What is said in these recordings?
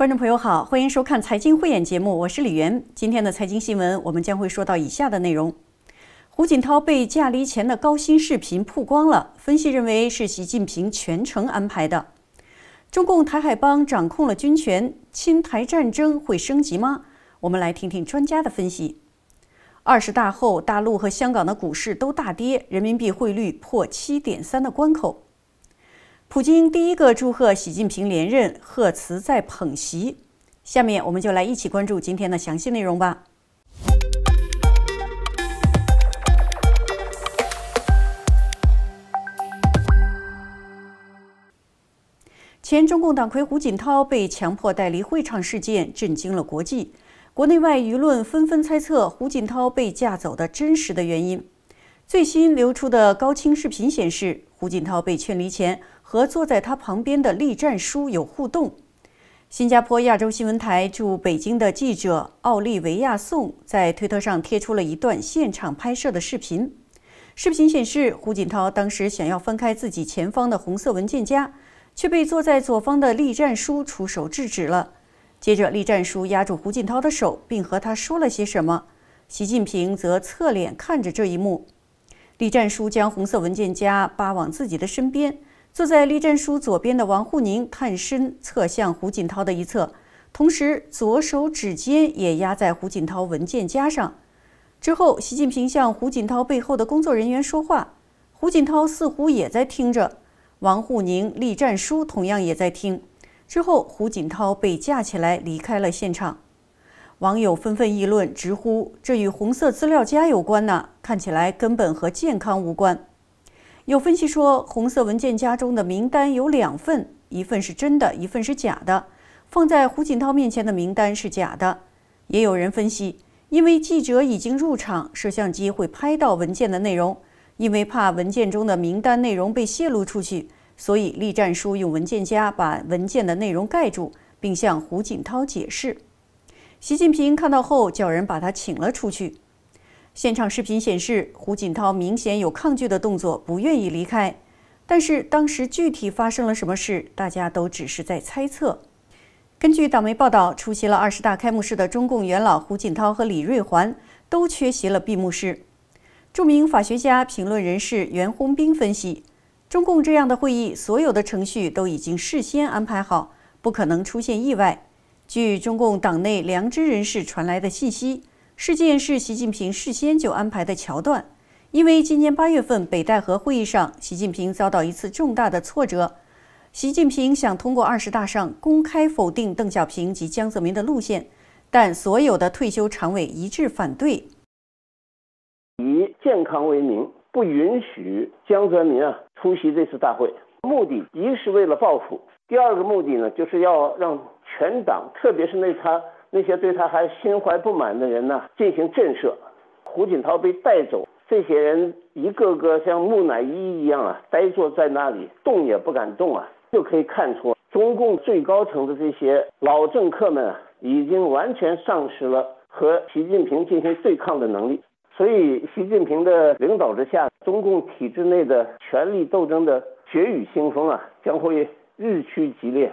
观众朋友好，欢迎收看《财经慧眼》节目，我是李媛。今天的财经新闻，我们将会说到以下的内容：胡锦涛被驾离前的高薪视频曝光了，分析认为是习近平全程安排的；中共台海帮掌控了军权，侵台战争会升级吗？我们来听听专家的分析。二十大后，大陆和香港的股市都大跌，人民币汇率破七点三的关口。普京第一个祝贺习近平连任，贺词在捧席。下面我们就来一起关注今天的详细内容吧。前中共党魁胡锦涛被强迫带离会场事件震惊了国际、国内外舆论，纷纷猜测胡锦涛被架走的真实的原因。最新流出的高清视频显示，胡锦涛被劝离前。和坐在他旁边的栗战书有互动。新加坡亚洲新闻台驻北京的记者奥利维亚宋在推特上贴出了一段现场拍摄的视频。视频显示，胡锦涛当时想要翻开自己前方的红色文件夹，却被坐在左方的栗战书出手制止了。接着，栗战书压住胡锦涛的手，并和他说了些什么。习近平则侧脸看着这一幕。栗战书将红色文件夹扒往自己的身边。坐在栗战书左边的王沪宁探身侧向胡锦涛的一侧，同时左手指尖也压在胡锦涛文件夹上。之后，习近平向胡锦涛背后的工作人员说话，胡锦涛似乎也在听着，王沪宁、栗战书同样也在听。之后，胡锦涛被架起来离开了现场。网友纷纷议论，直呼这与红色资料夹有关呐，看起来根本和健康无关。有分析说，红色文件夹中的名单有两份，一份是真的，一份是假的。放在胡锦涛面前的名单是假的。也有人分析，因为记者已经入场，摄像机会拍到文件的内容。因为怕文件中的名单内容被泄露出去，所以栗战书用文件夹把文件的内容盖住，并向胡锦涛解释。习近平看到后，叫人把他请了出去。现场视频显示，胡锦涛明显有抗拒的动作，不愿意离开。但是当时具体发生了什么事，大家都只是在猜测。根据党媒报道，出席了二十大开幕式的中共元老胡锦涛和李瑞环都缺席了闭幕式。著名法学家、评论人士袁宏斌分析，中共这样的会议，所有的程序都已经事先安排好，不可能出现意外。据中共党内良知人士传来的信息。事件是习近平事先就安排的桥段，因为今年八月份北戴河会议上，习近平遭到一次重大的挫折。习近平想通过二十大上公开否定邓小平及江泽民的路线，但所有的退休常委一致反对。以健康为名，不允许江泽民啊出席这次大会。目的，一是为了报复，第二个目的呢，就是要让全党，特别是那他。那些对他还心怀不满的人呢，进行震慑。胡锦涛被带走，这些人一个个像木乃伊一样啊，呆坐在那里，动也不敢动啊，就可以看出中共最高层的这些老政客们已经完全丧失了和习近平进行对抗的能力。所以，习近平的领导之下，中共体制内的权力斗争的血雨腥风啊，将会日趋激烈。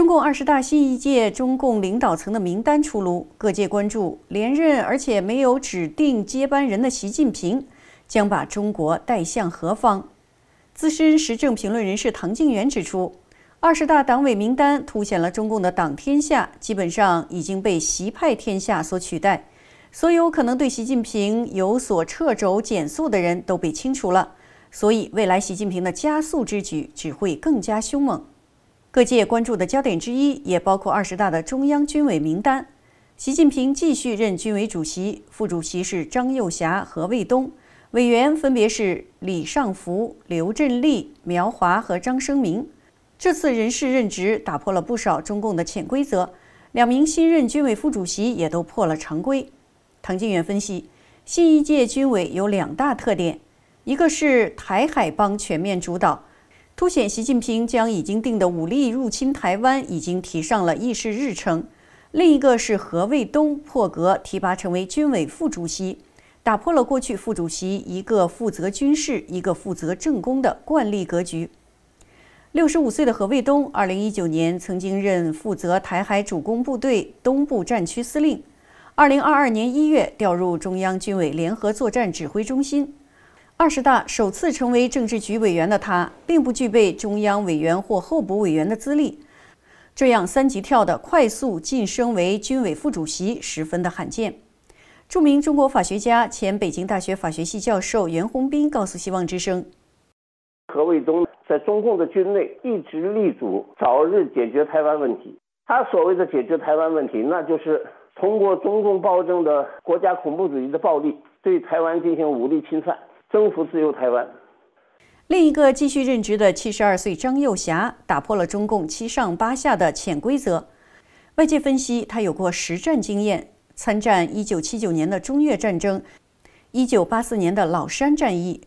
中共二十大新一届中共领导层的名单出炉，各界关注连任而且没有指定接班人的习近平，将把中国带向何方？资深时政评论人士唐静元指出，二十大党委名单凸显了中共的党天下，基本上已经被习派天下所取代。所有可能对习近平有所掣肘减速的人都被清除了，所以未来习近平的加速之举只会更加凶猛。各界关注的焦点之一，也包括二十大的中央军委名单。习近平继续任军委主席，副主席是张幼霞、何卫东，委员分别是李尚福、刘振利、苗华和张声明。这次人事任职打破了不少中共的潜规则，两名新任军委副主席也都破了常规。唐靖远分析，新一届军委有两大特点，一个是台海帮全面主导。凸显习近平将已经定的武力入侵台湾已经提上了议事日程。另一个是何卫东破格提拔成为军委副主席，打破了过去副主席一个负责军事、一个负责政工的惯例格局。六十五岁的何卫东，二零一九年曾经任负责台海主攻部队东部战区司令，二零二二年一月调入中央军委联合作战指挥中心。二十大首次成为政治局委员的他，并不具备中央委员或候补委员的资历，这样三级跳的快速晋升为军委副主席十分的罕见。著名中国法学家、前北京大学法学系教授袁宏斌告诉《希望之声》：何卫东在中共的军内一直力主早日解决台湾问题。他所谓的解决台湾问题，那就是通过中共暴政的国家恐怖主义的暴力，对台湾进行武力侵犯。征服自由台湾。另一个继续任职的七十二岁张幼霞打破了中共七上八下的潜规则。外界分析，他有过实战经验，参战一九七九年的中越战争，一九八四年的老山战役。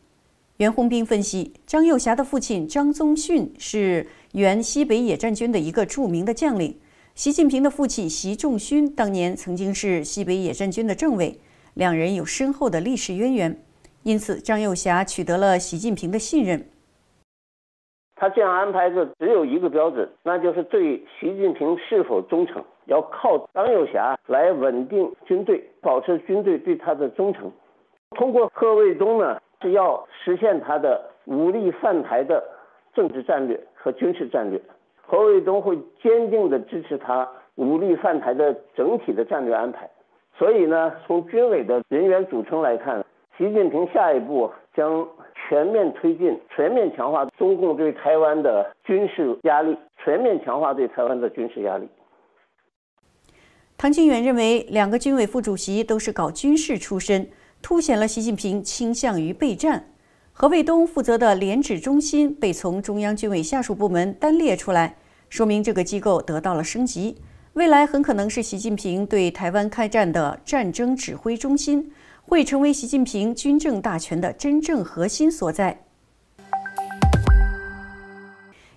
袁宏斌分析，张幼霞的父亲张宗逊是原西北野战军的一个著名的将领。习近平的父亲习仲勋当年曾经是西北野战军的政委，两人有深厚的历史渊源。因此，张幼侠取得了习近平的信任。他这样安排的只有一个标准，那就是对习近平是否忠诚，要靠张幼侠来稳定军队，保持军队对他的忠诚。通过贺卫东呢，是要实现他的武力犯台的政治战略和军事战略。贺卫东会坚定地支持他武力犯台的整体的战略安排。所以呢，从军委的人员组成来看。习近平下一步将全面推进、全面强化中共对台湾的军事压力，全面强化对台湾的军事压力。唐清远认为，两个军委副主席都是搞军事出身，凸显了习近平倾向于备战。何卫东负责的联指中心被从中央军委下属部门单列出来，说明这个机构得到了升级，未来很可能是习近平对台湾开战的战争指挥中心。会成为习近平军政大权的真正核心所在。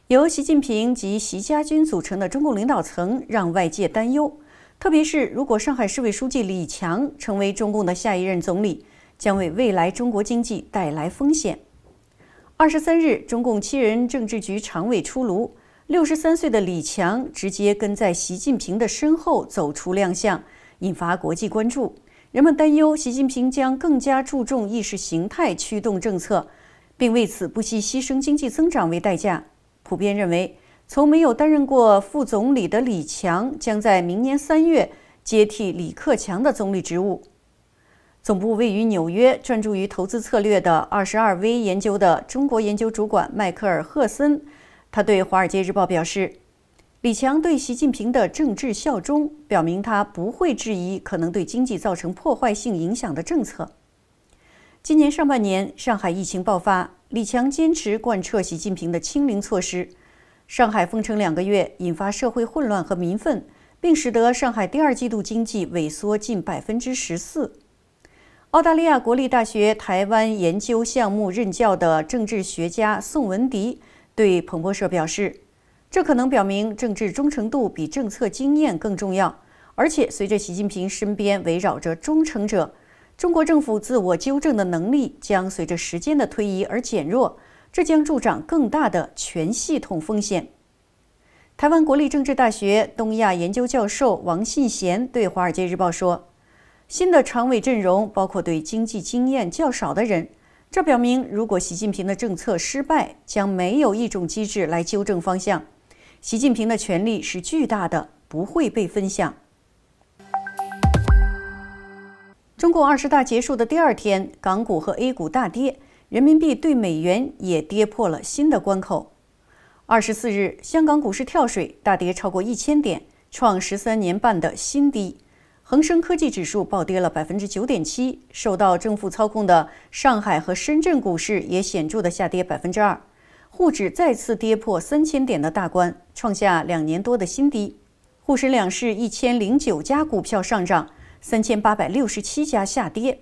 由习近平及习家军组成的中共领导层让外界担忧，特别是如果上海市委书记李强成为中共的下一任总理，将为未来中国经济带来风险。二十三日，中共七人政治局常委出炉，六十三岁的李强直接跟在习近平的身后走出亮相，引发国际关注。人们担忧，习近平将更加注重意识形态驱动政策，并为此不惜牺牲经济增长为代价。普遍认为，从没有担任过副总理的李强将在明年三月接替李克强的总理职务。总部位于纽约、专注于投资策略的二十二 V 研究的中国研究主管迈克尔·赫森，他对《华尔街日报》表示。李强对习近平的政治效忠表明，他不会质疑可能对经济造成破坏性影响的政策。今年上半年，上海疫情爆发，李强坚持贯彻习近平的清零措施。上海封城两个月，引发社会混乱和民愤，并使得上海第二季度经济萎缩近百分之十四。澳大利亚国立大学台湾研究项目任教的政治学家宋文迪对彭博社表示。这可能表明政治忠诚度比政策经验更重要，而且随着习近平身边围绕着忠诚者，中国政府自我纠正的能力将随着时间的推移而减弱，这将助长更大的全系统风险。台湾国立政治大学东亚研究教授王信贤对《华尔街日报》说：“新的常委阵容包括对经济经验较少的人，这表明如果习近平的政策失败，将没有一种机制来纠正方向。”习近平的权力是巨大的，不会被分享。中共二十大结束的第二天，港股和 A 股大跌，人民币对美元也跌破了新的关口。二十四日，香港股市跳水，大跌超过一千点，创十三年半的新低。恒生科技指数暴跌了百分之九点七，受到政府操控的上海和深圳股市也显著的下跌百分之二。沪指再次跌破三千点的大关，创下两年多的新低。沪深两市一千零九家股票上涨，三千八百六十七家下跌，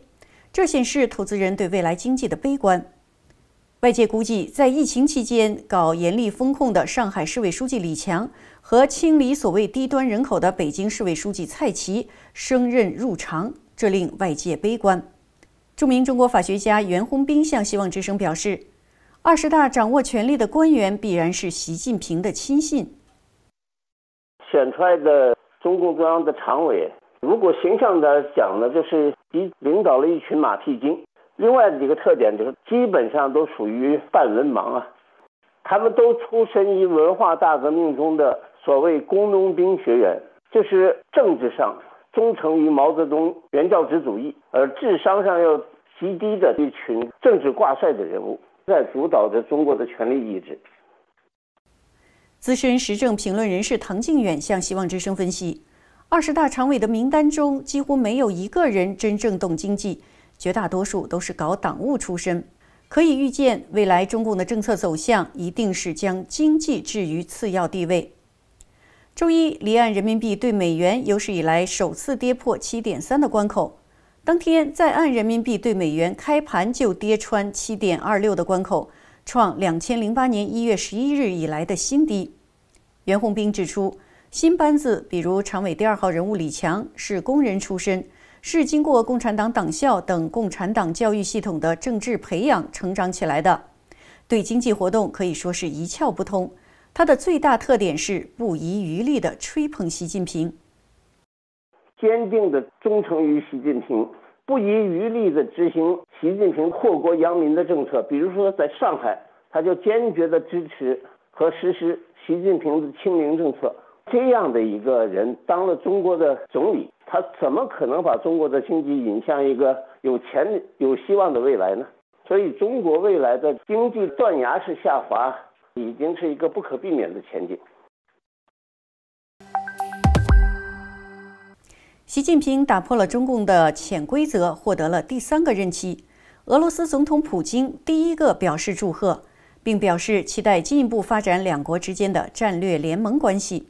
这显示投资人对未来经济的悲观。外界估计，在疫情期间搞严厉风控的上海市委书记李强和清理所谓低端人口的北京市委书记蔡奇升任入常，这令外界悲观。著名中国法学家袁宏斌向希望之声表示。二十大掌握权力的官员必然是习近平的亲信，选出来的中共中央的常委，如果形象的讲呢，就是一领导了一群马屁精。另外几个特点就是基本上都属于半文盲啊，他们都出身于文化大革命中的所谓工农兵学员，就是政治上忠诚于毛泽东原教旨主义，而智商上又极低的一群政治挂帅的人物。在主导着中国的权力意志。资深时政评论人士唐靖远向《希望之声》分析，二十大常委的名单中几乎没有一个人真正懂经济，绝大多数都是搞党务出身。可以预见，未来中共的政策走向一定是将经济置于次要地位。周一，离岸人民币对美元有史以来首次跌破七点三的关口。当天，在岸人民币对美元开盘就跌穿七点二六的关口，创两千零八年一月十一日以来的新低。袁宏斌指出，新班子比如常委第二号人物李强是工人出身，是经过共产党党校等共产党教育系统的政治培养成长起来的，对经济活动可以说是一窍不通。他的最大特点是不遗余力地吹捧习近平。坚定的忠诚于习近平，不遗余力地执行习近平祸国殃民的政策。比如说，在上海，他就坚决地支持和实施习近平的清零政策。这样的一个人当了中国的总理，他怎么可能把中国的经济引向一个有钱有希望的未来呢？所以，中国未来的经济断崖式下滑已经是一个不可避免的前景。习近平打破了中共的潜规则，获得了第三个任期。俄罗斯总统普京第一个表示祝贺，并表示期待进一步发展两国之间的战略联盟关系。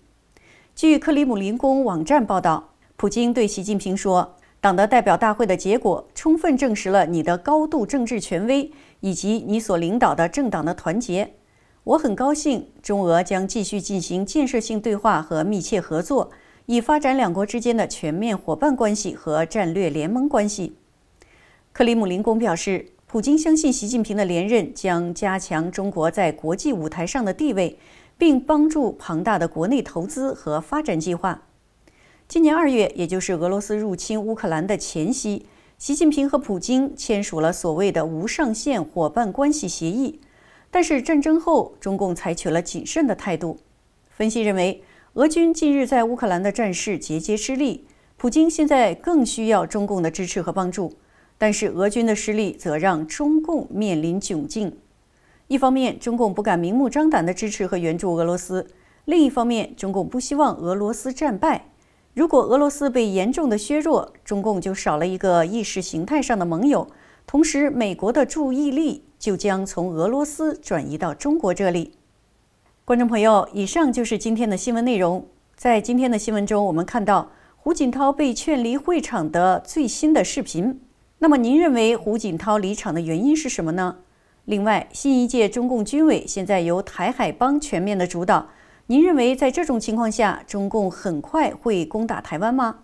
据克里姆林宫网站报道，普京对习近平说：“党的代表大会的结果充分证实了你的高度政治权威以及你所领导的政党的团结。我很高兴，中俄将继续进行建设性对话和密切合作。”以发展两国之间的全面伙伴关系和战略联盟关系，克里姆林宫表示，普京相信习近平的连任将加强中国在国际舞台上的地位，并帮助庞大的国内投资和发展计划。今年二月，也就是俄罗斯入侵乌克兰的前夕，习近平和普京签署了所谓的“无上限伙伴关系”协议。但是战争后，中共采取了谨慎的态度。分析认为。俄军近日在乌克兰的战事节节失利，普京现在更需要中共的支持和帮助。但是俄军的失利则让中共面临窘境：一方面，中共不敢明目张胆的支持和援助俄罗斯；另一方面，中共不希望俄罗斯战败。如果俄罗斯被严重的削弱，中共就少了一个意识形态上的盟友，同时美国的注意力就将从俄罗斯转移到中国这里。观众朋友，以上就是今天的新闻内容。在今天的新闻中，我们看到胡锦涛被劝离会场的最新的视频。那么，您认为胡锦涛离场的原因是什么呢？另外，新一届中共军委现在由台海帮全面的主导，您认为在这种情况下，中共很快会攻打台湾吗？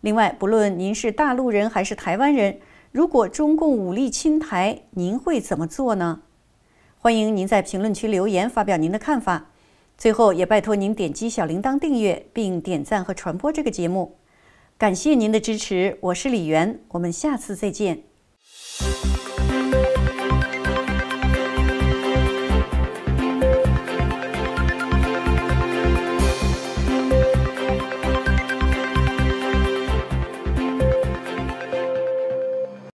另外，不论您是大陆人还是台湾人，如果中共武力侵台，您会怎么做呢？欢迎您在评论区留言发表您的看法，最后也拜托您点击小铃铛订阅，并点赞和传播这个节目，感谢您的支持，我是李媛，我们下次再见。